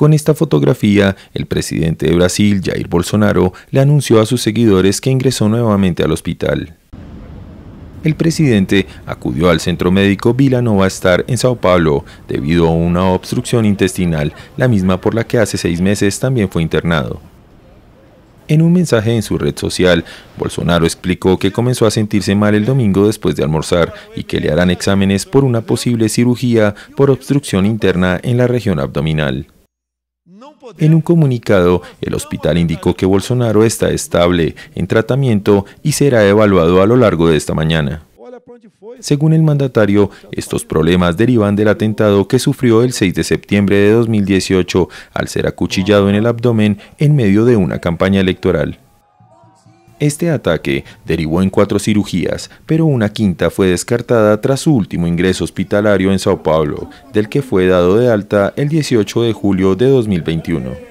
Con esta fotografía, el presidente de Brasil, Jair Bolsonaro, le anunció a sus seguidores que ingresó nuevamente al hospital. El presidente acudió al centro médico Vila Nova Star en Sao Paulo debido a una obstrucción intestinal, la misma por la que hace seis meses también fue internado. En un mensaje en su red social, Bolsonaro explicó que comenzó a sentirse mal el domingo después de almorzar y que le harán exámenes por una posible cirugía por obstrucción interna en la región abdominal. En un comunicado, el hospital indicó que Bolsonaro está estable en tratamiento y será evaluado a lo largo de esta mañana. Según el mandatario, estos problemas derivan del atentado que sufrió el 6 de septiembre de 2018 al ser acuchillado en el abdomen en medio de una campaña electoral. Este ataque derivó en cuatro cirugías, pero una quinta fue descartada tras su último ingreso hospitalario en Sao Paulo, del que fue dado de alta el 18 de julio de 2021.